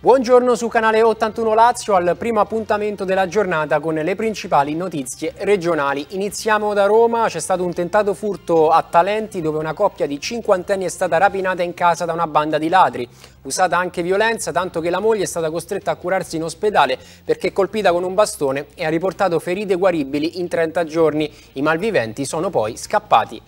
Buongiorno su canale 81 Lazio al primo appuntamento della giornata con le principali notizie regionali. Iniziamo da Roma, c'è stato un tentato furto a Talenti dove una coppia di cinquantenni è stata rapinata in casa da una banda di ladri. Usata anche violenza, tanto che la moglie è stata costretta a curarsi in ospedale perché colpita con un bastone e ha riportato ferite guaribili in 30 giorni. I malviventi sono poi scappati.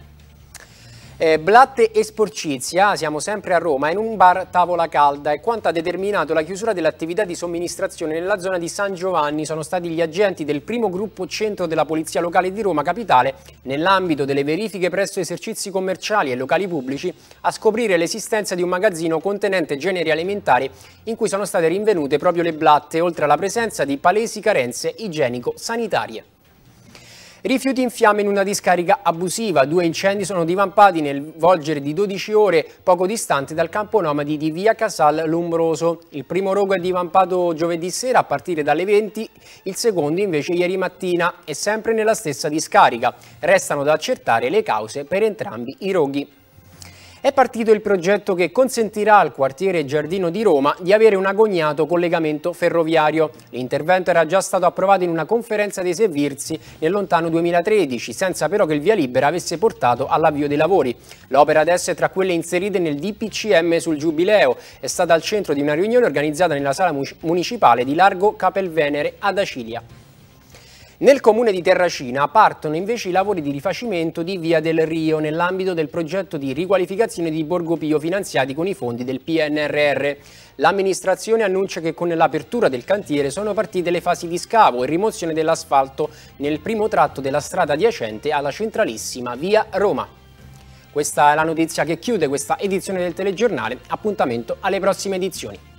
Eh, Blatte e Sporcizia, siamo sempre a Roma, in un bar tavola calda e quanto ha determinato la chiusura dell'attività di somministrazione nella zona di San Giovanni sono stati gli agenti del primo gruppo centro della Polizia Locale di Roma Capitale nell'ambito delle verifiche presso esercizi commerciali e locali pubblici a scoprire l'esistenza di un magazzino contenente generi alimentari in cui sono state rinvenute proprio le blatte oltre alla presenza di palesi carenze igienico-sanitarie. Rifiuti in fiamme in una discarica abusiva. Due incendi sono divampati nel volgere di 12 ore poco distante dal campo nomadi di via Casal Lombroso. Il primo rogo è divampato giovedì sera a partire dalle 20, il secondo invece ieri mattina e sempre nella stessa discarica. Restano da accertare le cause per entrambi i roghi. È partito il progetto che consentirà al quartiere Giardino di Roma di avere un agognato collegamento ferroviario. L'intervento era già stato approvato in una conferenza dei servizi nel lontano 2013, senza però che il via libera avesse portato all'avvio dei lavori. L'opera adesso è tra quelle inserite nel DPCM sul Giubileo. È stata al centro di una riunione organizzata nella sala municipale di Largo Capelvenere ad Acilia. Nel comune di Terracina partono invece i lavori di rifacimento di Via del Rio nell'ambito del progetto di riqualificazione di Borgo Pio finanziati con i fondi del PNRR. L'amministrazione annuncia che con l'apertura del cantiere sono partite le fasi di scavo e rimozione dell'asfalto nel primo tratto della strada adiacente alla centralissima Via Roma. Questa è la notizia che chiude questa edizione del telegiornale, appuntamento alle prossime edizioni.